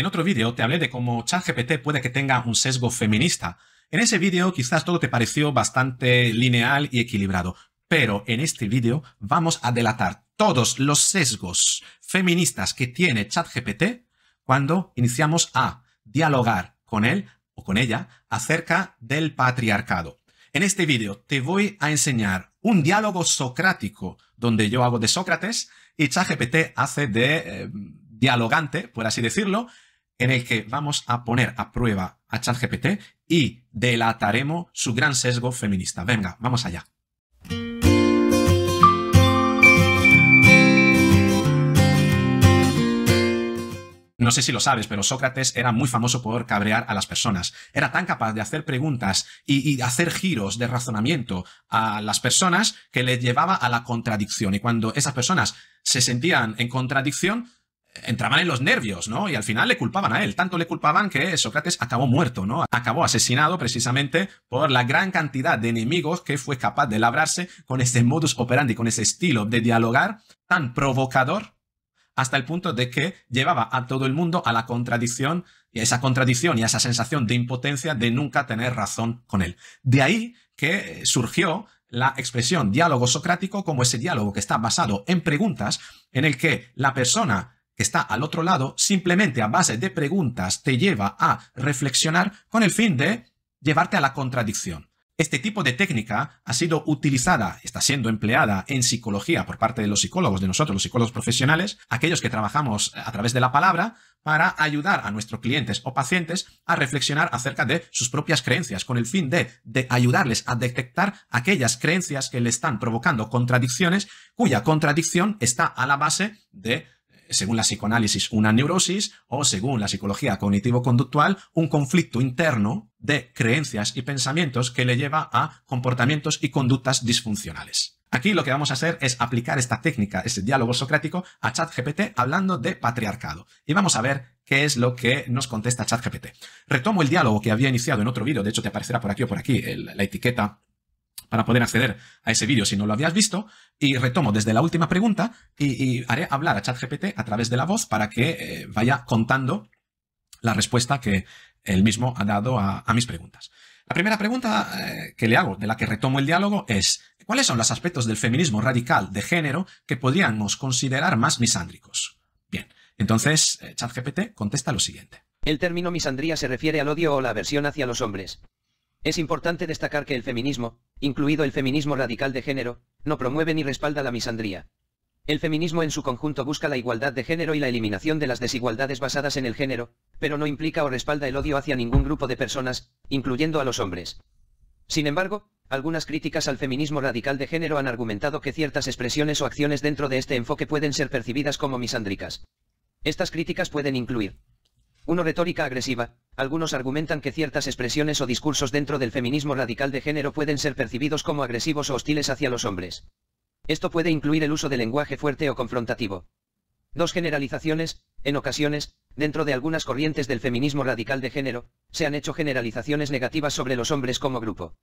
En otro vídeo te hablé de cómo ChatGPT puede que tenga un sesgo feminista. En ese vídeo quizás todo te pareció bastante lineal y equilibrado, pero en este vídeo vamos a delatar todos los sesgos feministas que tiene ChatGPT cuando iniciamos a dialogar con él o con ella acerca del patriarcado. En este vídeo te voy a enseñar un diálogo socrático donde yo hago de Sócrates y ChatGPT hace de eh, dialogante, por así decirlo, en el que vamos a poner a prueba a ChatGPT y delataremos su gran sesgo feminista. Venga, vamos allá. No sé si lo sabes, pero Sócrates era muy famoso por cabrear a las personas. Era tan capaz de hacer preguntas y, y, hacer giros de razonamiento a las personas que les llevaba a la contradicción. Y cuando esas personas se sentían en contradicción, entraban en los nervios, ¿no? Y al final le culpaban a él, tanto le culpaban que Sócrates acabó muerto, ¿no? Acabó asesinado precisamente por la gran cantidad de enemigos que fue capaz de labrarse con ese modus operandi, con ese estilo de dialogar tan provocador, hasta el punto de que llevaba a todo el mundo a la contradicción, y a esa contradicción y a esa sensación de impotencia de nunca tener razón con él. De ahí que surgió la expresión diálogo socrático como ese diálogo que está basado en preguntas en el que la persona está al otro lado, simplemente a base de preguntas te lleva a reflexionar con el fin de llevarte a la contradicción. Este tipo de técnica ha sido utilizada, está siendo empleada en psicología por parte de los psicólogos, de nosotros, los psicólogos profesionales, aquellos que trabajamos a través de la palabra, para ayudar a nuestros clientes o pacientes a reflexionar acerca de sus propias creencias, con el fin de, de ayudarles a detectar aquellas creencias que le están provocando contradicciones, cuya contradicción está a la base de según la psicoanálisis, una neurosis o según la psicología cognitivo-conductual, un conflicto interno de creencias y pensamientos que le lleva a comportamientos y conductas disfuncionales. Aquí lo que vamos a hacer es aplicar esta técnica, este diálogo socrático, a ChatGPT hablando de patriarcado. Y vamos a ver qué es lo que nos contesta ChatGPT. Retomo el diálogo que había iniciado en otro vídeo, de hecho te aparecerá por aquí o por aquí la etiqueta para poder acceder a ese vídeo si no lo habías visto. Y retomo desde la última pregunta y, haré hablar a ChatGPT a través de la voz para que eh, vaya contando la respuesta que él mismo ha dado a, mis preguntas. La primera pregunta eh, que le hago, de la que retomo el diálogo, es ¿cuáles son los aspectos del feminismo radical de género que podríamos considerar más misándricos? Bien, entonces eh, ChatGPT contesta lo siguiente. El término misandría se refiere al odio o la aversión hacia los hombres. Es importante destacar que el feminismo, incluido el feminismo radical de género, no promueve ni respalda la misandría. El feminismo en su conjunto busca la igualdad de género y la eliminación de las desigualdades basadas en el género, pero no implica o respalda el odio hacia ningún grupo de personas, incluyendo a los hombres. Sin embargo, algunas críticas al feminismo radical de género han argumentado que ciertas expresiones o acciones dentro de este enfoque pueden ser percibidas como misándricas. Estas críticas pueden incluir 1. Retórica agresiva. Algunos argumentan que ciertas expresiones o discursos dentro del feminismo radical de género pueden ser percibidos como agresivos o hostiles hacia los hombres. Esto puede incluir el uso de lenguaje fuerte o confrontativo. 2.- generalizaciones, en ocasiones, dentro de algunas corrientes del feminismo radical de género, se han hecho generalizaciones negativas sobre los hombres como grupo.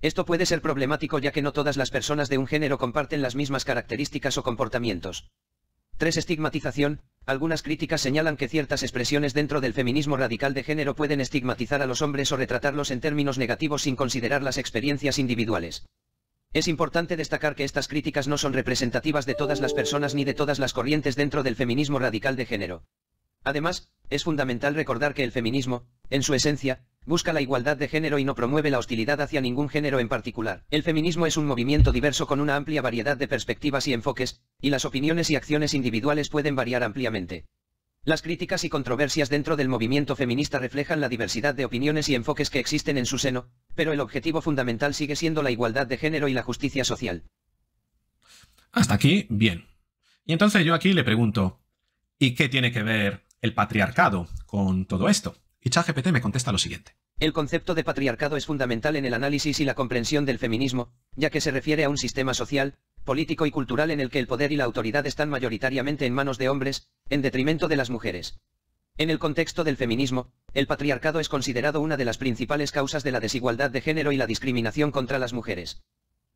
Esto puede ser problemático ya que no todas las personas de un género comparten las mismas características o comportamientos. 3. Estigmatización, algunas críticas señalan que ciertas expresiones dentro del feminismo radical de género pueden estigmatizar a los hombres o retratarlos en términos negativos sin considerar las experiencias individuales. Es importante destacar que estas críticas no son representativas de todas las personas ni de todas las corrientes dentro del feminismo radical de género. Además, es fundamental recordar que el feminismo, en su esencia, busca la igualdad de género y no promueve la hostilidad hacia ningún género en particular. El feminismo es un movimiento diverso con una amplia variedad de perspectivas y enfoques, y las opiniones y acciones individuales pueden variar ampliamente. Las críticas y controversias dentro del movimiento feminista reflejan la diversidad de opiniones y enfoques que existen en su seno, pero el objetivo fundamental sigue siendo la igualdad de género y la justicia social. Hasta aquí, bien. Y entonces yo aquí le pregunto, ¿y qué tiene que ver el patriarcado con todo esto? Y ChatGPT me contesta lo siguiente. El concepto de patriarcado es fundamental en el análisis y la comprensión del feminismo, ya que se refiere a un sistema social, político y cultural en el que el poder y la autoridad están mayoritariamente en manos de hombres, en detrimento de las mujeres. En el contexto del feminismo, el patriarcado es considerado una de las principales causas de la desigualdad de género y la discriminación contra las mujeres.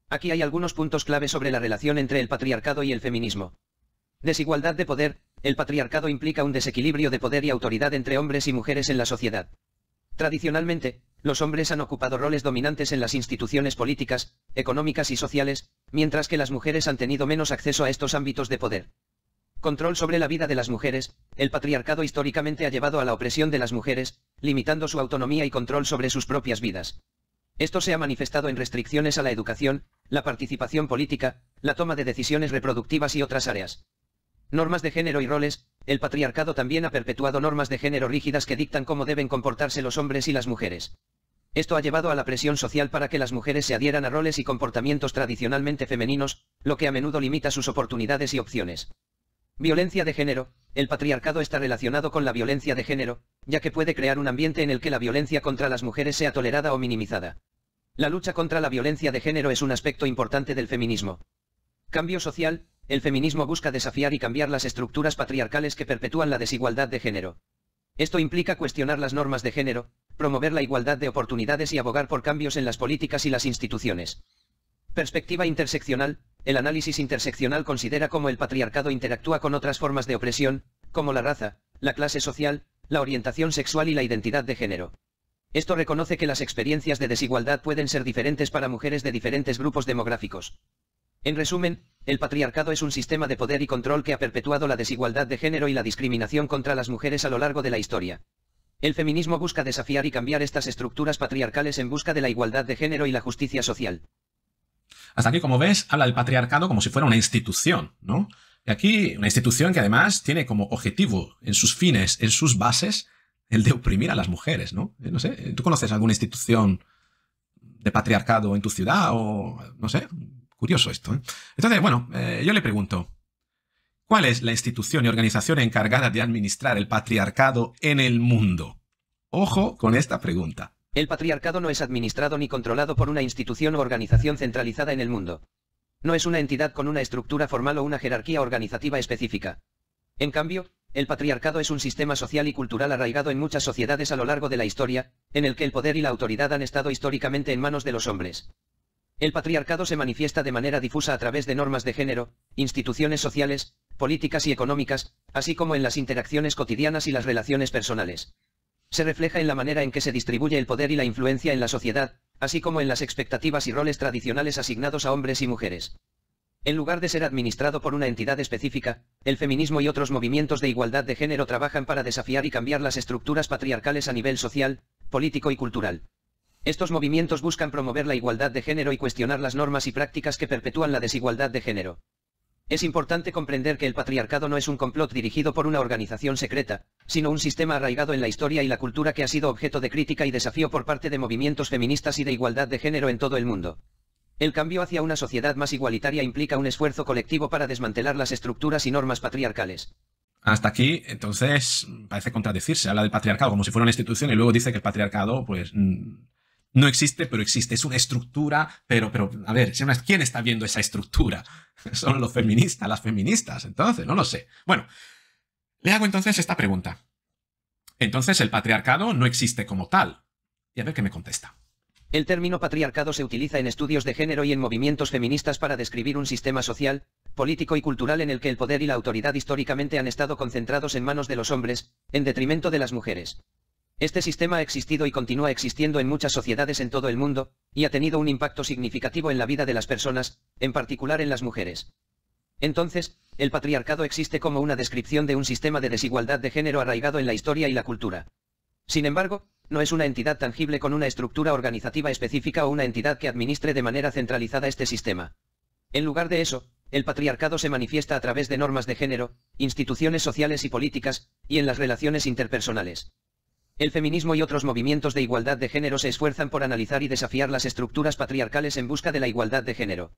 Aquí hay algunos puntos clave sobre la relación entre el patriarcado y el feminismo. Desigualdad de poder, el patriarcado implica un desequilibrio de poder y autoridad entre hombres y mujeres en la sociedad. Tradicionalmente, los hombres han ocupado roles dominantes en las instituciones políticas, económicas y sociales, mientras que las mujeres han tenido menos acceso a estos ámbitos de poder. Control sobre la vida de las mujeres, el patriarcado históricamente ha llevado a la opresión de las mujeres, limitando su autonomía y control sobre sus propias vidas. Esto se ha manifestado en restricciones a la educación, la participación política, la toma de decisiones reproductivas y otras áreas normas de género y roles, el patriarcado también ha perpetuado normas de género rígidas que dictan cómo deben comportarse los hombres y las mujeres. Esto ha llevado a la presión social para que las mujeres se adhieran a roles y comportamientos tradicionalmente femeninos, lo que a menudo limita sus oportunidades y opciones. Violencia de género, el patriarcado está relacionado con la violencia de género, ya que puede crear un ambiente en el que la violencia contra las mujeres sea tolerada o minimizada. La lucha contra la violencia de género es un aspecto importante del feminismo. Cambio social, el feminismo busca desafiar y cambiar las estructuras patriarcales que perpetúan la desigualdad de género. Esto implica cuestionar las normas de género, promover la igualdad de oportunidades y abogar por cambios en las políticas y las instituciones. Perspectiva interseccional, el análisis interseccional considera cómo el patriarcado interactúa con otras formas de opresión, como la raza, la clase social, la orientación sexual y la identidad de género. Esto reconoce que las experiencias de desigualdad pueden ser diferentes para mujeres de diferentes grupos demográficos. En resumen, el patriarcado es un sistema de poder y control que ha perpetuado la desigualdad de género y la discriminación contra las mujeres a lo largo de la historia. El feminismo busca desafiar y cambiar estas estructuras patriarcales en busca de la igualdad de género y la justicia social. Hasta aquí, como ves, habla del patriarcado como si fuera una institución, ¿no? Y aquí una institución que además tiene como objetivo, en sus fines, en sus bases, el de oprimir a las mujeres, ¿no? Eh, no sé, ¿tú conoces alguna institución de patriarcado en tu ciudad o, no sé, Curioso esto. ¿eh? Entonces, bueno, eh, yo le pregunto, ¿cuál es la institución y organización encargada de administrar el patriarcado en el mundo? Ojo con esta pregunta. El patriarcado no es administrado ni controlado por una institución o organización centralizada en el mundo. No es una entidad con una estructura formal o una jerarquía organizativa específica. En cambio, el patriarcado es un sistema social y cultural arraigado en muchas sociedades a lo largo de la historia, en el que el poder y la autoridad han estado históricamente en manos de los hombres. El patriarcado se manifiesta de manera difusa a través de normas de género, instituciones sociales, políticas y económicas, así como en las interacciones cotidianas y las relaciones personales. Se refleja en la manera en que se distribuye el poder y la influencia en la sociedad, así como en las expectativas y roles tradicionales asignados a hombres y mujeres. En lugar de ser administrado por una entidad específica, el feminismo y otros movimientos de igualdad de género trabajan para desafiar y cambiar las estructuras patriarcales a nivel social, político y cultural. Estos movimientos buscan promover la igualdad de género y cuestionar las normas y prácticas que perpetúan la desigualdad de género. Es importante comprender que el patriarcado no es un complot dirigido por una organización secreta, sino un sistema arraigado en la historia y la cultura que ha sido objeto de crítica y desafío por parte de movimientos feministas y de igualdad de género en todo el mundo. El cambio hacia una sociedad más igualitaria implica un esfuerzo colectivo para desmantelar las estructuras y normas patriarcales. Hasta aquí, entonces, parece contradecirse. Habla del patriarcado como si fuera una institución y luego dice que el patriarcado, pues, mm, no existe, pero existe. Es una estructura, pero, pero a ver, ¿quién está viendo esa estructura? Son los feministas, las feministas, entonces, no lo sé. Bueno, le hago entonces esta pregunta. Entonces el patriarcado no existe como tal. Y a ver qué me contesta. El término patriarcado se utiliza en estudios de género y en movimientos feministas para describir un sistema social, político y cultural en el que el poder y la autoridad históricamente han estado concentrados en manos de los hombres, en detrimento de las mujeres. Este sistema ha existido y continúa existiendo en muchas sociedades en todo el mundo, y ha tenido un impacto significativo en la vida de las personas, en particular en las mujeres. Entonces, el patriarcado existe como una descripción de un sistema de desigualdad de género arraigado en la historia y la cultura. Sin embargo, no es una entidad tangible con una estructura organizativa específica o una entidad que administre de manera centralizada este sistema. En lugar de eso, el patriarcado se manifiesta a través de normas de género, instituciones sociales y políticas, y en las relaciones interpersonales. El feminismo y otros movimientos de igualdad de género se esfuerzan por analizar y desafiar las estructuras patriarcales en busca de la igualdad de género.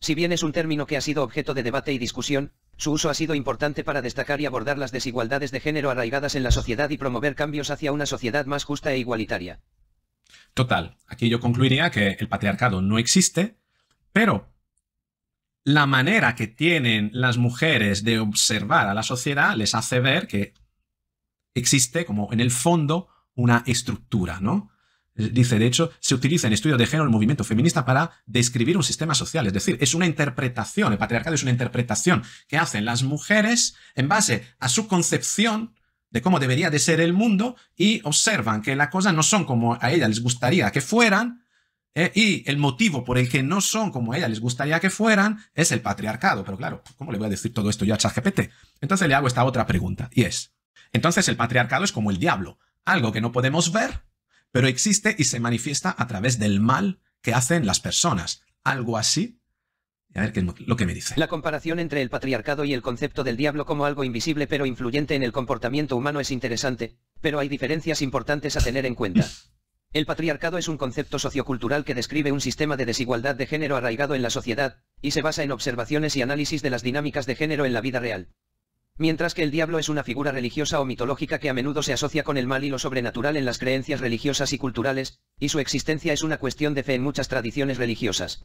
Si bien es un término que ha sido objeto de debate y discusión, su uso ha sido importante para destacar y abordar las desigualdades de género arraigadas en la sociedad y promover cambios hacia una sociedad más justa e igualitaria. Total, aquí yo concluiría que el patriarcado no existe, pero la manera que tienen las mujeres de observar a la sociedad les hace ver que existe como en el fondo una estructura, ¿no? Eh, dice, de hecho, se utiliza en estudios de género el movimiento feminista para describir un sistema social. Es decir, es una interpretación, el patriarcado es una interpretación que hacen las mujeres en base a su concepción de cómo debería de ser el mundo y observan que las cosas no son como a ellas les gustaría que fueran eh, y el motivo por el que no son como a ellas les gustaría que fueran es el patriarcado. Pero claro, ¿cómo le voy a decir todo esto yo a ChatGPT? Entonces le hago esta otra pregunta y es, entonces el patriarcado es como el diablo, algo que no podemos ver, pero existe y se manifiesta a través del mal que hacen las personas. Algo así a ver qué lo que me dice. La comparación entre el patriarcado y el concepto del diablo como algo invisible pero influyente en el comportamiento humano es interesante, pero hay diferencias importantes a tener en cuenta. El patriarcado es un concepto sociocultural que describe un sistema de desigualdad de género arraigado en la sociedad, y se basa en observaciones y análisis de las dinámicas de género en la vida real. Mientras que el diablo es una figura religiosa o mitológica que a menudo se asocia con el mal y lo sobrenatural en las creencias religiosas y culturales, y su existencia es una cuestión de fe en muchas tradiciones religiosas.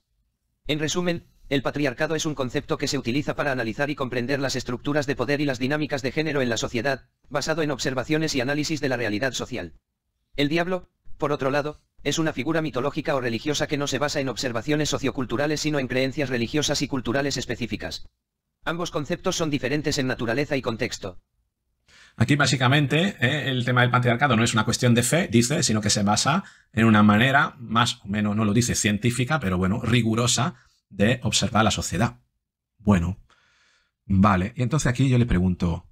En resumen, el patriarcado es un concepto que se utiliza para analizar y comprender las estructuras de poder y las dinámicas de género en la sociedad, basado en observaciones y análisis de la realidad social. El diablo, por otro lado, es una figura mitológica o religiosa que no se basa en observaciones socioculturales sino en creencias religiosas y culturales específicas. Ambos conceptos son diferentes en naturaleza y contexto. Aquí básicamente eh, el tema del patriarcado no es una cuestión de fe, dice, sino que se basa en una manera más o menos, no lo dice científica, pero bueno, rigurosa de observar la sociedad. Bueno, vale. Y entonces aquí yo le pregunto,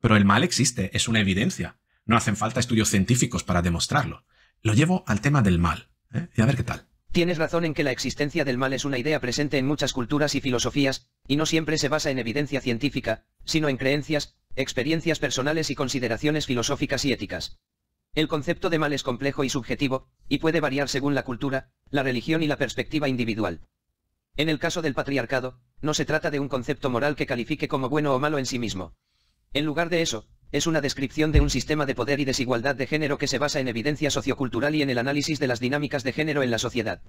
pero el mal existe, es una evidencia. No hacen falta estudios científicos para demostrarlo. Lo llevo al tema del mal. Eh, y a ver qué tal. Tienes razón en que la existencia del mal es una idea presente en muchas culturas y filosofías, y no siempre se basa en evidencia científica, sino en creencias, experiencias personales y consideraciones filosóficas y éticas. El concepto de mal es complejo y subjetivo, y puede variar según la cultura, la religión y la perspectiva individual. En el caso del patriarcado, no se trata de un concepto moral que califique como bueno o malo en sí mismo. En lugar de eso, es una descripción de un sistema de poder y desigualdad de género que se basa en evidencia sociocultural y en el análisis de las dinámicas de género en la sociedad.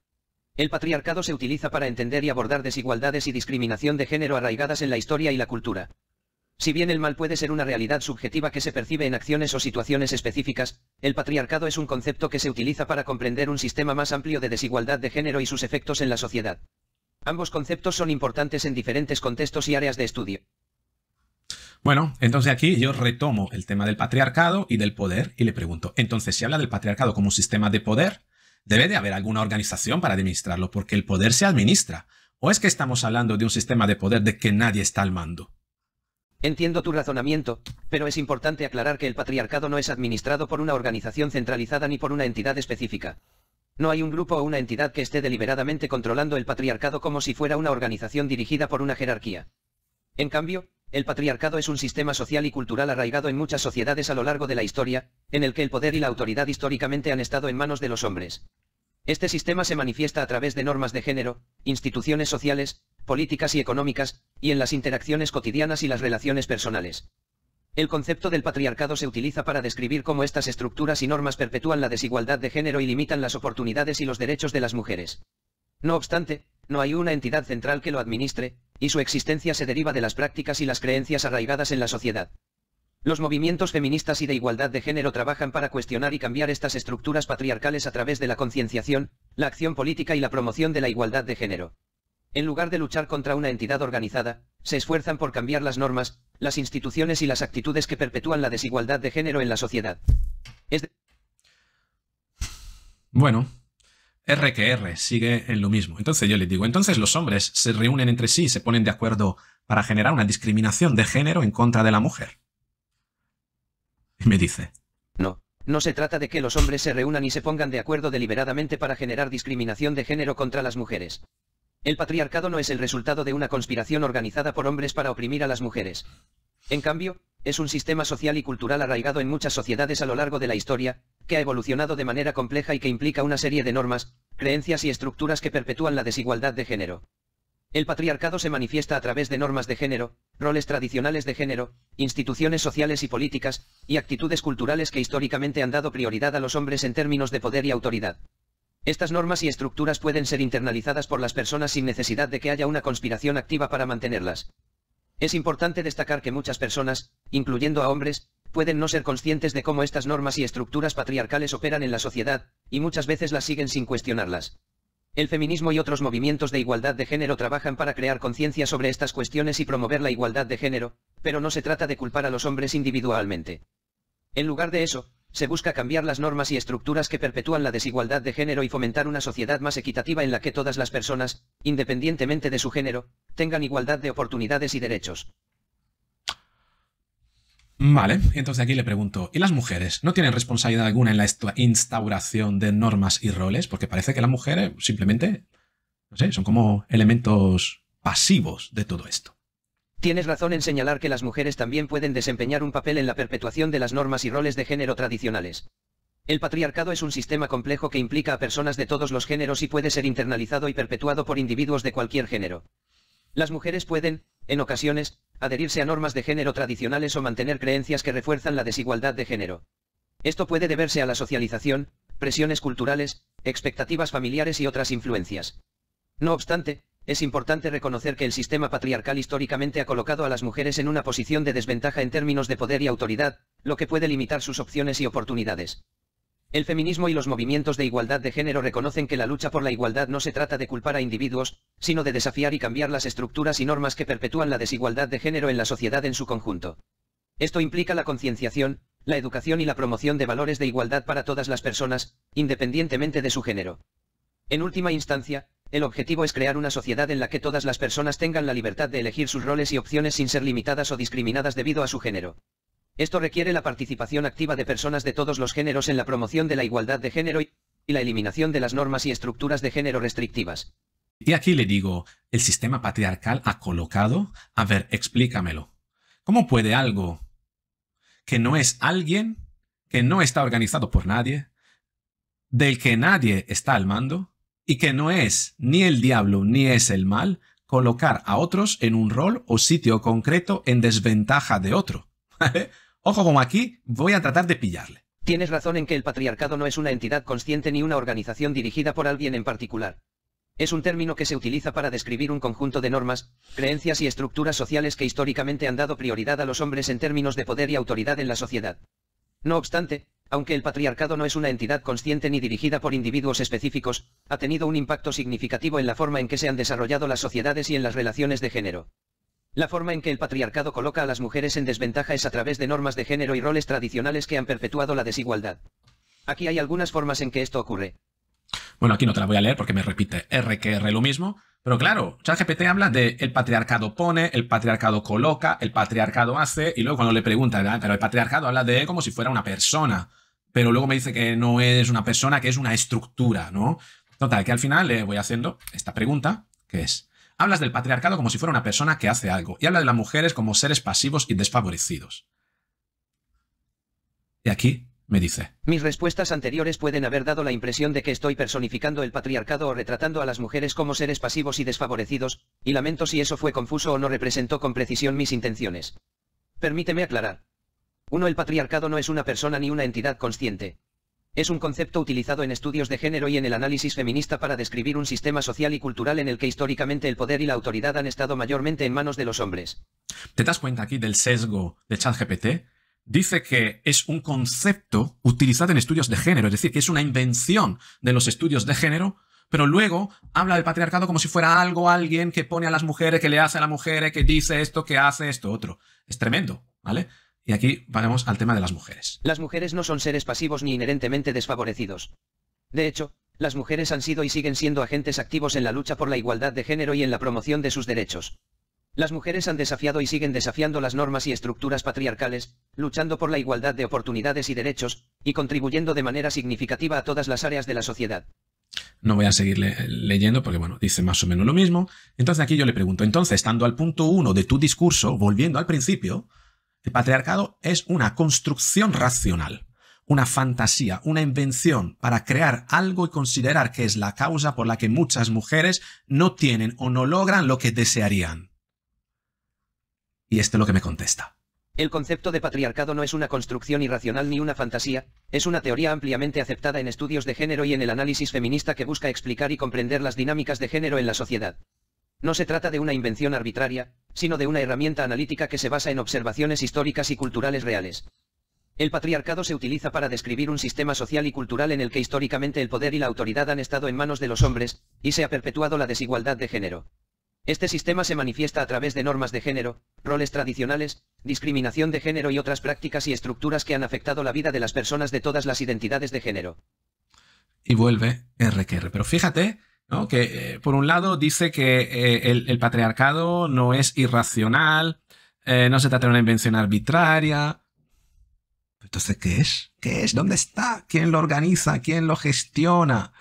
El patriarcado se utiliza para entender y abordar desigualdades y discriminación de género arraigadas en la historia y la cultura. Si bien el mal puede ser una realidad subjetiva que se percibe en acciones o situaciones específicas, el patriarcado es un concepto que se utiliza para comprender un sistema más amplio de desigualdad de género y sus efectos en la sociedad. Ambos conceptos son importantes en diferentes contextos y áreas de estudio. Bueno, entonces aquí yo retomo el tema del patriarcado y del poder y le pregunto, entonces si habla del patriarcado como un sistema de poder, debe de haber alguna organización para administrarlo porque el poder se administra. ¿O es que estamos hablando de un sistema de poder de que nadie está al mando? Entiendo tu razonamiento, pero es importante aclarar que el patriarcado no es administrado por una organización centralizada ni por una entidad específica. No hay un grupo o una entidad que esté deliberadamente controlando el patriarcado como si fuera una organización dirigida por una jerarquía. En cambio, el patriarcado es un sistema social y cultural arraigado en muchas sociedades a lo largo de la historia, en el que el poder y la autoridad históricamente han estado en manos de los hombres. Este sistema se manifiesta a través de normas de género, instituciones sociales, políticas y económicas, y en las interacciones cotidianas y las relaciones personales. El concepto del patriarcado se utiliza para describir cómo estas estructuras y normas perpetúan la desigualdad de género y limitan las oportunidades y los derechos de las mujeres. No obstante, no hay una entidad central que lo administre, y su existencia se deriva de las prácticas y las creencias arraigadas en la sociedad. Los movimientos feministas y de igualdad de género trabajan para cuestionar y cambiar estas estructuras patriarcales a través de la concienciación, la acción política y la promoción de la igualdad de género. En lugar de luchar contra una entidad organizada, se esfuerzan por cambiar las normas, las instituciones y las actitudes que perpetúan la desigualdad de género en la sociedad. Bueno, R que R, sigue en lo mismo. Entonces yo le digo, entonces los hombres se reúnen entre sí y se ponen de acuerdo para generar una discriminación de género en contra de la mujer. Y me dice. No, no se trata de que los hombres se reúnan y se pongan de acuerdo deliberadamente para generar discriminación de género contra las mujeres. El patriarcado no es el resultado de una conspiración organizada por hombres para oprimir a las mujeres. En cambio, es un sistema social y cultural arraigado en muchas sociedades a lo largo de la historia, que ha evolucionado de manera compleja y que implica una serie de normas, creencias y estructuras que perpetúan la desigualdad de género. El patriarcado se manifiesta a través de normas de género, roles tradicionales de género, instituciones sociales y políticas, y actitudes culturales que históricamente han dado prioridad a los hombres en términos de poder y autoridad. Estas normas y estructuras pueden ser internalizadas por las personas sin necesidad de que haya una conspiración activa para mantenerlas. Es importante destacar que muchas personas, incluyendo a hombres, pueden no ser conscientes de cómo estas normas y estructuras patriarcales operan en la sociedad, y muchas veces las siguen sin cuestionarlas. El feminismo y otros movimientos de igualdad de género trabajan para crear conciencia sobre estas cuestiones y promover la igualdad de género, pero no se trata de culpar a los hombres individualmente. En lugar de eso, se busca cambiar las normas y estructuras que perpetúan la desigualdad de género y fomentar una sociedad más equitativa en la que todas las personas, independientemente de su género, tengan igualdad de oportunidades y derechos. Vale, entonces aquí le pregunto, ¿y las mujeres no tienen responsabilidad alguna en la instauración de normas y roles? Porque parece que las mujeres simplemente, no sé, son como elementos pasivos de todo esto. Tienes razón en señalar que las mujeres también pueden desempeñar un papel en la perpetuación de las normas y roles de género tradicionales. El patriarcado es un sistema complejo que implica a personas de todos los géneros y puede ser internalizado y perpetuado por individuos de cualquier género. Las mujeres pueden, en ocasiones, adherirse a normas de género tradicionales o mantener creencias que refuerzan la desigualdad de género. Esto puede deberse a la socialización, presiones culturales, expectativas familiares y otras influencias. No obstante, es importante reconocer que el sistema patriarcal históricamente ha colocado a las mujeres en una posición de desventaja en términos de poder y autoridad, lo que puede limitar sus opciones y oportunidades. El feminismo y los movimientos de igualdad de género reconocen que la lucha por la igualdad no se trata de culpar a individuos, sino de desafiar y cambiar las estructuras y normas que perpetúan la desigualdad de género en la sociedad en su conjunto. Esto implica la concienciación, la educación y la promoción de valores de igualdad para todas las personas, independientemente de su género. En última instancia, el objetivo es crear una sociedad en la que todas las personas tengan la libertad de elegir sus roles y opciones sin ser limitadas o discriminadas debido a su género. Esto requiere la participación activa de personas de todos los géneros en la promoción de la igualdad de género y, la eliminación de las normas y estructuras de género restrictivas. Y aquí le digo, el sistema patriarcal ha colocado, a ver, explícamelo. ¿Cómo puede algo que no es alguien, que no está organizado por nadie, del que nadie está al mando, y que no es ni el diablo ni es el mal, colocar a otros en un rol o sitio concreto en desventaja de otro? Ojo como aquí, voy a tratar de pillarle. Tienes razón en que el patriarcado no es una entidad consciente ni una organización dirigida por alguien en particular. Es un término que se utiliza para describir un conjunto de normas, creencias y estructuras sociales que históricamente han dado prioridad a los hombres en términos de poder y autoridad en la sociedad. No obstante, aunque el patriarcado no es una entidad consciente ni dirigida por individuos específicos, ha tenido un impacto significativo en la forma en que se han desarrollado las sociedades y en las relaciones de género. La forma en que el patriarcado coloca a las mujeres en desventaja es a través de normas de género y roles tradicionales que han perpetuado la desigualdad. Aquí hay algunas formas en que esto ocurre. Bueno, aquí no te la voy a leer porque me repite R que R lo mismo, pero claro, ChatGPT habla de el patriarcado pone, el patriarcado coloca, el patriarcado hace, y luego cuando le preguntan, ah, pero el patriarcado habla de como si fuera una persona, pero luego me dice que no es una persona, que es una estructura, ¿no? Total, que al final le eh, voy haciendo esta pregunta, que es, Hablas del patriarcado como si fuera una persona que hace algo y habla de las mujeres como seres pasivos y desfavorecidos. Y aquí me dice. Mis respuestas anteriores pueden haber dado la impresión de que estoy personificando el patriarcado o retratando a las mujeres como seres pasivos y desfavorecidos, y lamento si eso fue confuso o no representó con precisión mis intenciones. Permíteme aclarar. Uno, El patriarcado no es una persona ni una entidad consciente. Es un concepto utilizado en estudios de género y en el análisis feminista para describir un sistema social y cultural en el que históricamente el poder y la autoridad han estado mayormente en manos de los hombres. ¿Te das cuenta aquí del sesgo de ChatGPT? Dice que es un concepto utilizado en estudios de género, es decir, que es una invención de los estudios de género pero luego habla del patriarcado como si fuera algo, alguien que pone a las mujeres, que le hace a las mujeres, que dice esto, que hace esto, otro. Es tremendo, ¿vale? Y aquí vamos al tema de las mujeres. Las mujeres no son seres pasivos ni inherentemente desfavorecidos. De hecho, las mujeres han sido y siguen siendo agentes activos en la lucha por la igualdad de género y en la promoción de sus derechos. Las mujeres han desafiado y siguen desafiando las normas y estructuras patriarcales, luchando por la igualdad de oportunidades y derechos, y contribuyendo de manera significativa a todas las áreas de la sociedad. No voy a seguir leyendo porque, bueno, dice más o menos lo mismo. Entonces aquí yo le pregunto, entonces, estando al punto uno de tu discurso, volviendo al principio, el patriarcado es una construcción racional, una fantasía, una invención para crear algo y considerar que es la causa por la que muchas mujeres no tienen o no logran lo que desearían. Y esto es lo que me contesta. El concepto de patriarcado no es una construcción irracional ni una fantasía, es una teoría ampliamente aceptada en estudios de género y en el análisis feminista que busca explicar y comprender las dinámicas de género en la sociedad. No se trata de una invención arbitraria, sino de una herramienta analítica que se basa en observaciones históricas y culturales reales. El patriarcado se utiliza para describir un sistema social y cultural en el que históricamente el poder y la autoridad han estado en manos de los hombres, y se ha perpetuado la desigualdad de género. Este sistema se manifiesta a través de normas de género, roles tradicionales, discriminación de género y otras prácticas y estructuras que han afectado la vida de las personas de todas las identidades de género. Y vuelve RQR. Pero fíjate que eh, por un lado dice que eh, el, patriarcado no es irracional, eh, no se trata de una invención arbitraria. Entonces, ¿qué es? ¿Qué es? ¿Dónde está? ¿Quién lo organiza? ¿Quién lo gestiona?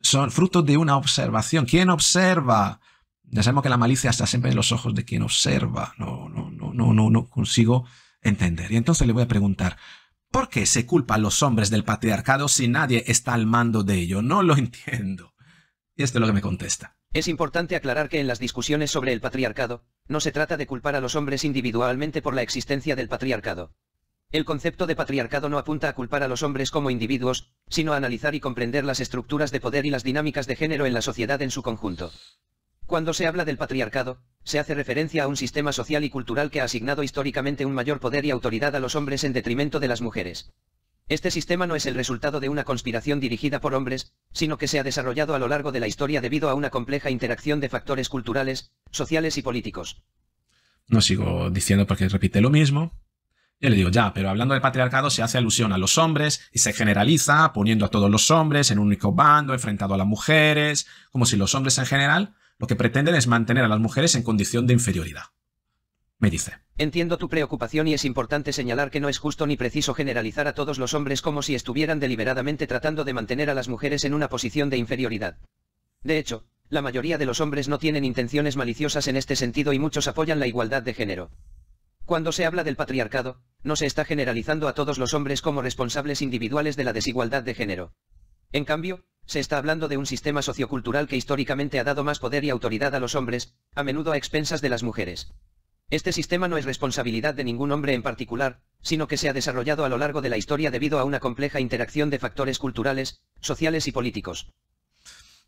Son frutos de una observación. ¿Quién observa? Ya sabemos que la malicia está siempre en los ojos de quien observa. No, no, no, no, no, no consigo entender. Y entonces le voy a preguntar, ¿por qué se culpa a los hombres del patriarcado si nadie está al mando de ello? No lo entiendo. Esto es lo que me contesta. Es importante aclarar que en las discusiones sobre el patriarcado, no se trata de culpar a los hombres individualmente por la existencia del patriarcado. El concepto de patriarcado no apunta a culpar a los hombres como individuos, sino a analizar y comprender las estructuras de poder y las dinámicas de género en la sociedad en su conjunto. Cuando se habla del patriarcado, se hace referencia a un sistema social y cultural que ha asignado históricamente un mayor poder y autoridad a los hombres en detrimento de las mujeres. Este sistema no es el resultado de una conspiración dirigida por hombres, sino que se ha desarrollado a lo largo de la historia debido a una compleja interacción de factores culturales, sociales y políticos. No sigo diciendo porque repite lo mismo. Yo le digo, ya, pero hablando de patriarcado se hace alusión a los hombres y se generaliza poniendo a todos los hombres en un único bando, enfrentado a las mujeres, como si los hombres en general lo que pretenden es mantener a las mujeres en condición de inferioridad me dice. Entiendo tu preocupación y es importante señalar que no es justo ni preciso generalizar a todos los hombres como si estuvieran deliberadamente tratando de mantener a las mujeres en una posición de inferioridad. De hecho, la mayoría de los hombres no tienen intenciones maliciosas en este sentido y muchos apoyan la igualdad de género. Cuando se habla del patriarcado, no se está generalizando a todos los hombres como responsables individuales de la desigualdad de género. En cambio, se está hablando de un sistema sociocultural que históricamente ha dado más poder y autoridad a los hombres, a menudo a expensas de las mujeres. Este sistema no es responsabilidad de ningún hombre en particular, sino que se ha desarrollado a lo largo de la historia debido a una compleja interacción de factores culturales, sociales y políticos.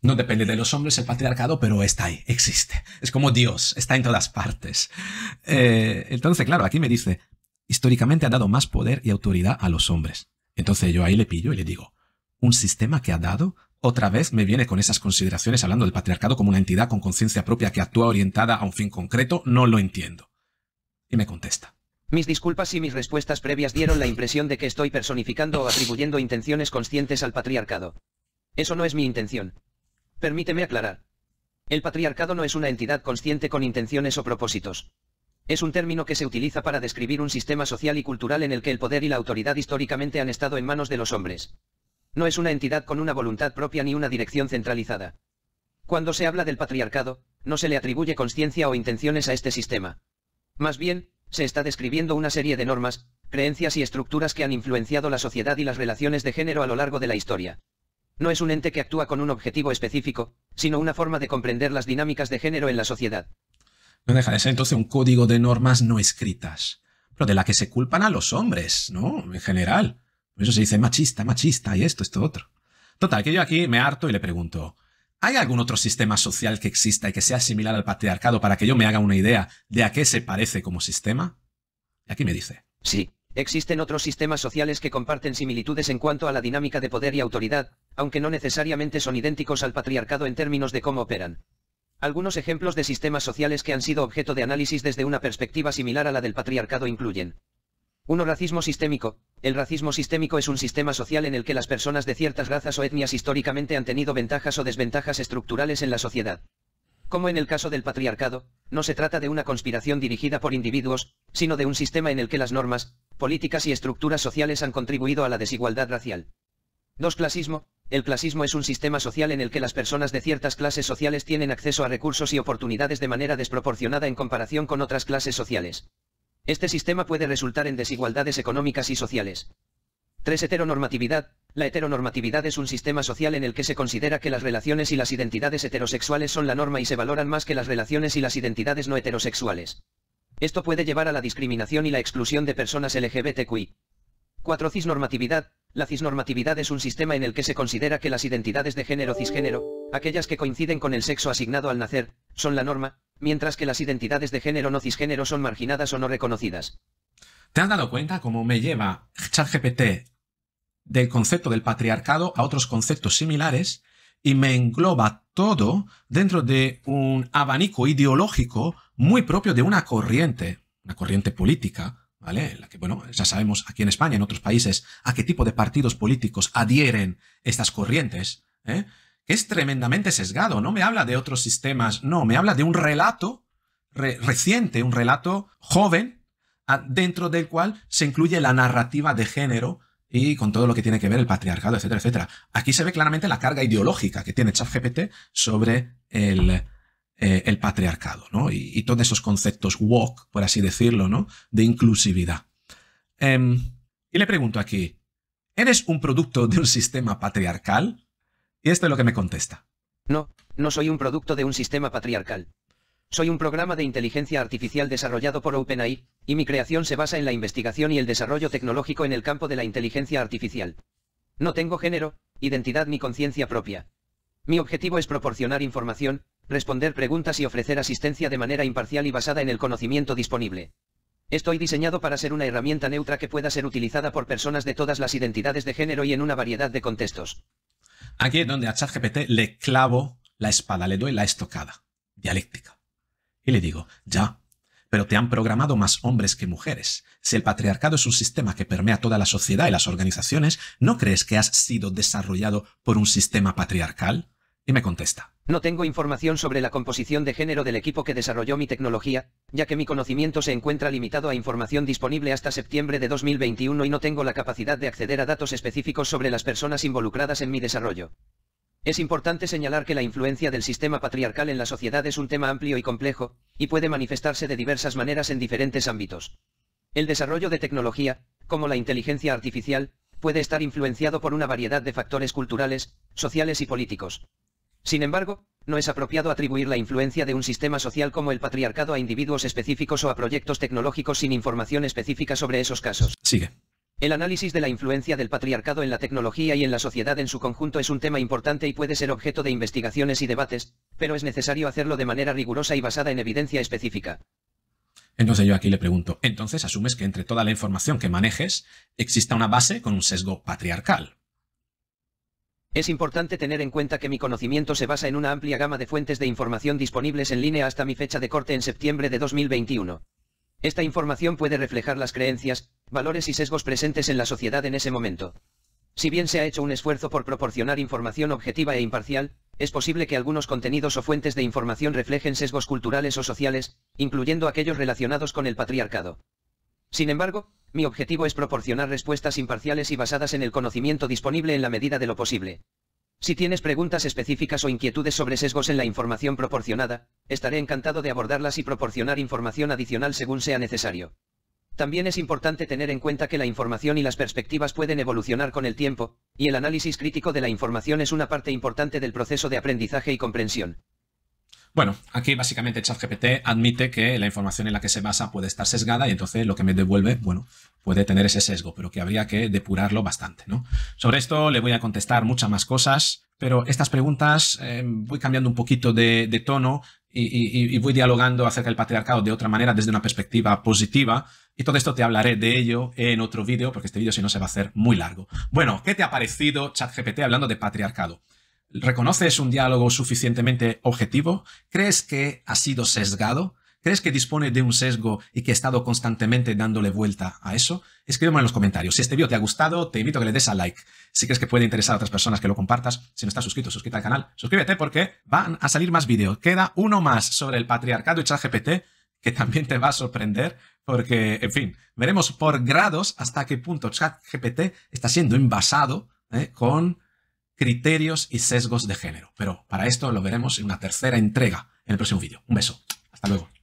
No depende de los hombres el patriarcado, pero está ahí, existe. Es como Dios, está en todas partes. Eh, entonces, claro, aquí me dice, históricamente ha dado más poder y autoridad a los hombres. Entonces yo ahí le pillo y le digo, un sistema que ha dado otra vez me viene con esas consideraciones hablando del patriarcado como una entidad con conciencia propia que actúa orientada a un fin concreto, no lo entiendo y me contesta. Mis disculpas y mis respuestas previas dieron la impresión de que estoy personificando o atribuyendo intenciones conscientes al patriarcado. Eso no es mi intención. Permíteme aclarar. El patriarcado no es una entidad consciente con intenciones o propósitos. Es un término que se utiliza para describir un sistema social y cultural en el que el poder y la autoridad históricamente han estado en manos de los hombres. No es una entidad con una voluntad propia ni una dirección centralizada. Cuando se habla del patriarcado, no se le atribuye conciencia o intenciones a este sistema. Más bien, se está describiendo una serie de normas, creencias y estructuras que han influenciado la sociedad y las relaciones de género a lo largo de la historia. No es un ente que actúa con un objetivo específico, sino una forma de comprender las dinámicas de género en la sociedad. No deja de ser entonces un código de normas no escritas, pero de la que se culpan a los hombres, ¿no? En general. Por eso se dice machista, machista y esto, esto, otro. Total, que yo aquí me harto y le pregunto, ¿Hay algún otro sistema social que exista y que sea similar al patriarcado para que yo me haga una idea de a qué se parece como sistema? aquí me dice. Sí, existen otros sistemas sociales que comparten similitudes en cuanto a la dinámica de poder y autoridad, aunque no necesariamente son idénticos al patriarcado en términos de cómo operan. Algunos ejemplos de sistemas sociales que han sido objeto de análisis desde una perspectiva similar a la del patriarcado incluyen 1. Racismo sistémico. El racismo sistémico es un sistema social en el que las personas de ciertas razas o etnias históricamente han tenido ventajas o desventajas estructurales en la sociedad. Como en el caso del patriarcado, no se trata de una conspiración dirigida por individuos, sino de un sistema en el que las normas, políticas y estructuras sociales han contribuido a la desigualdad racial. 2. Clasismo. El clasismo es un sistema social en el que las personas de ciertas clases sociales tienen acceso a recursos y oportunidades de manera desproporcionada en comparación con otras clases sociales. Este sistema puede resultar en desigualdades económicas y sociales. 3. Heteronormatividad. La heteronormatividad es un sistema social en el que se considera que las relaciones y las identidades heterosexuales son la norma y se valoran más que las relaciones y las identidades no heterosexuales. Esto puede llevar a la discriminación y la exclusión de personas LGBTQI. 4. Cisnormatividad. La cisnormatividad es un sistema en el que se considera que las identidades de género cisgénero, aquellas que coinciden con el sexo asignado al nacer, son la norma, mientras que las identidades de género no cisgénero son marginadas o no reconocidas. ¿Te has dado cuenta cómo me lleva ChatGPT del concepto del patriarcado a otros conceptos similares y me engloba todo dentro de un abanico ideológico muy propio de una corriente, una corriente política, ¿vale? la que, bueno, ya sabemos aquí en España, en otros países, a qué tipo de partidos políticos adhieren estas corrientes, ¿eh? que es tremendamente sesgado. No me habla de otros sistemas, no, me habla de un relato reciente, un relato joven, dentro del cual se incluye la narrativa de género y con todo lo que tiene que ver el patriarcado, etcétera, etcétera. Aquí se ve claramente la carga ideológica que tiene ChatGPT sobre el, eh, patriarcado, ¿no? Y, todos esos conceptos woke, por así decirlo, ¿no? De inclusividad. Em, y le pregunto aquí, ¿eres un producto de un sistema patriarcal? Y esto es lo que me contesta. No, no soy un producto de un sistema patriarcal. Soy un programa de inteligencia artificial desarrollado por OpenAI, y mi creación se basa en la investigación y el desarrollo tecnológico en el campo de la inteligencia artificial. No tengo género, identidad ni conciencia propia. Mi objetivo es proporcionar información, responder preguntas y ofrecer asistencia de manera imparcial y basada en el conocimiento disponible. Estoy diseñado para ser una herramienta neutra que pueda ser utilizada por personas de todas las identidades de género y en una variedad de contextos. Aquí es donde a ChatGPT le clavo la espada, le doy la estocada dialéctica. Y le digo, ya, pero te han programado más hombres que mujeres. Si el patriarcado es un sistema que permea toda la sociedad y las organizaciones, ¿no crees que has sido desarrollado por un sistema patriarcal? Y me contesta. No tengo información sobre la composición de género del equipo que desarrolló mi tecnología, ya que mi conocimiento se encuentra limitado a información disponible hasta septiembre de 2021 y no tengo la capacidad de acceder a datos específicos sobre las personas involucradas en mi desarrollo. Es importante señalar que la influencia del sistema patriarcal en la sociedad es un tema amplio y complejo, y puede manifestarse de diversas maneras en diferentes ámbitos. El desarrollo de tecnología, como la inteligencia artificial, puede estar influenciado por una variedad de factores culturales, sociales y políticos. Sin embargo, no es apropiado atribuir la influencia de un sistema social como el patriarcado a individuos específicos o a proyectos tecnológicos sin información específica sobre esos casos. Sigue. El análisis de la influencia del patriarcado en la tecnología y en la sociedad en su conjunto es un tema importante y puede ser objeto de investigaciones y debates, pero es necesario hacerlo de manera rigurosa y basada en evidencia específica. Entonces yo aquí le pregunto, entonces asumes que entre toda la información que manejes exista una base con un sesgo patriarcal. Es importante tener en cuenta que mi conocimiento se basa en una amplia gama de fuentes de información disponibles en línea hasta mi fecha de corte en septiembre de 2021. Esta información puede reflejar las creencias, valores y sesgos presentes en la sociedad en ese momento. Si bien se ha hecho un esfuerzo por proporcionar información objetiva e imparcial, es posible que algunos contenidos o fuentes de información reflejen sesgos culturales o sociales, incluyendo aquellos relacionados con el patriarcado. Sin embargo, mi objetivo es proporcionar respuestas imparciales y basadas en el conocimiento disponible en la medida de lo posible. Si tienes preguntas específicas o inquietudes sobre sesgos en la información proporcionada, estaré encantado de abordarlas y proporcionar información adicional según sea necesario. También es importante tener en cuenta que la información y las perspectivas pueden evolucionar con el tiempo, y el análisis crítico de la información es una parte importante del proceso de aprendizaje y comprensión. Bueno, aquí básicamente ChatGPT admite que la información en la que se basa puede estar sesgada y entonces lo que me devuelve, bueno, puede tener ese sesgo, pero que habría que depurarlo bastante, ¿no? Sobre esto le voy a contestar muchas más cosas, pero estas preguntas em, voy cambiando un poquito de, tono y, y, voy dialogando acerca del patriarcado de otra manera, desde una perspectiva positiva. Y todo esto te hablaré de ello en otro vídeo, porque este vídeo si no se va a hacer muy largo. Bueno, ¿qué te ha parecido ChatGPT hablando de patriarcado? ¿Reconoces un diálogo suficientemente objetivo? ¿Crees que ha sido sesgado? ¿Crees que dispone de un sesgo y que he estado constantemente dándole vuelta a eso? Escríbeme en los comentarios. Si este vídeo te ha gustado, te invito a que le des a like. Si crees que puede interesar a otras personas que lo compartas, si no estás suscrito, suscríbete al canal. Suscríbete porque van a salir más vídeos. Queda uno más sobre el patriarcado y ChatGPT que también te va a sorprender porque, en fin, veremos por grados hasta qué punto ChatGPT está siendo envasado ¿eh? con criterios y sesgos de género. Pero para esto lo veremos en una tercera entrega en el próximo vídeo. Un beso. Hasta luego.